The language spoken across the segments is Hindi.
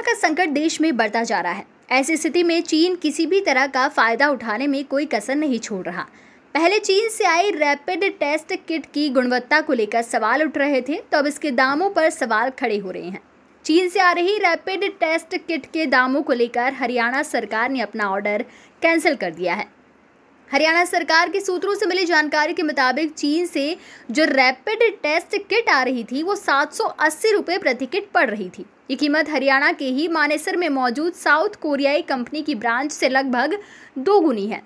कोरोना का संकट देश में बढ़ता जा रहा है ऐसी स्थिति में चीन किसी भी तरह का फायदा उठाने में कोई कसर नहीं छोड़ रहा पहले चीन से आई रैपिड टेस्ट किट की गुणवत्ता को लेकर सवाल उठ रहे थे तो अब इसके दामों पर सवाल खड़े हो रहे हैं चीन से आ रही रैपिड टेस्ट किट के दामों को लेकर हरियाणा सरकार ने अपना ऑर्डर कैंसिल कर दिया है हरियाणा सरकार के सूत्रों से मिली जानकारी के मुताबिक चीन से जो रैपिड टेस्ट किट आ रही थी वो सात सौ अस्सी रुपये प्रति किट पड़ रही थी ये कीमत हरियाणा के ही मानेसर में मौजूद साउथ कोरियाई कंपनी की ब्रांच से लगभग दो गुनी है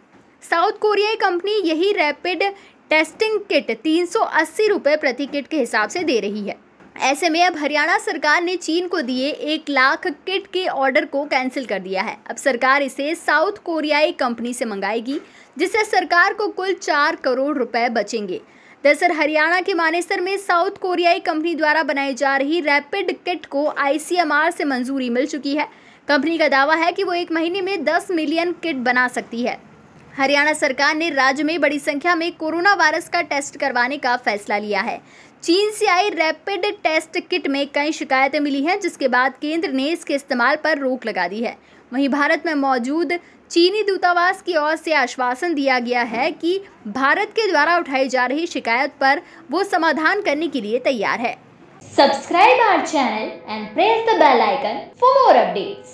साउथ कोरियाई कंपनी यही रैपिड टेस्टिंग किट तीन सौ अस्सी रुपये प्रति किट के हिसाब से दे रही है ऐसे में अब हरियाणा सरकार ने चीन को दिए एक लाख किट के ऑर्डर को कैंसिल कर दिया है अब सरकार इसे साउथ कोरियाई कंपनी से मंगाएगी जिससे सरकार को कुल चार करोड़ रुपए बचेंगे दरअसल हरियाणा के मानेसर में साउथ कोरियाई कंपनी द्वारा बनाई जा रही रैपिड किट को आईसीएमआर से मंजूरी मिल चुकी है कंपनी का दावा है कि वो एक महीने में 10 मिलियन किट बना सकती है हरियाणा सरकार ने राज्य में बड़ी संख्या में कोरोना वायरस का टेस्ट करवाने का फैसला लिया है चीन से आई रैपिड टेस्ट किट में कई शिकायतें मिली हैं जिसके बाद केंद्र ने इसके इस्तेमाल पर रोक लगा दी है वहीं भारत में मौजूद चीनी दूतावास की ओर से आश्वासन दिया गया है कि भारत के द्वारा उठाई जा रही शिकायत पर वो समाधान करने के लिए तैयार है subscribe our channel and press the bell icon for more updates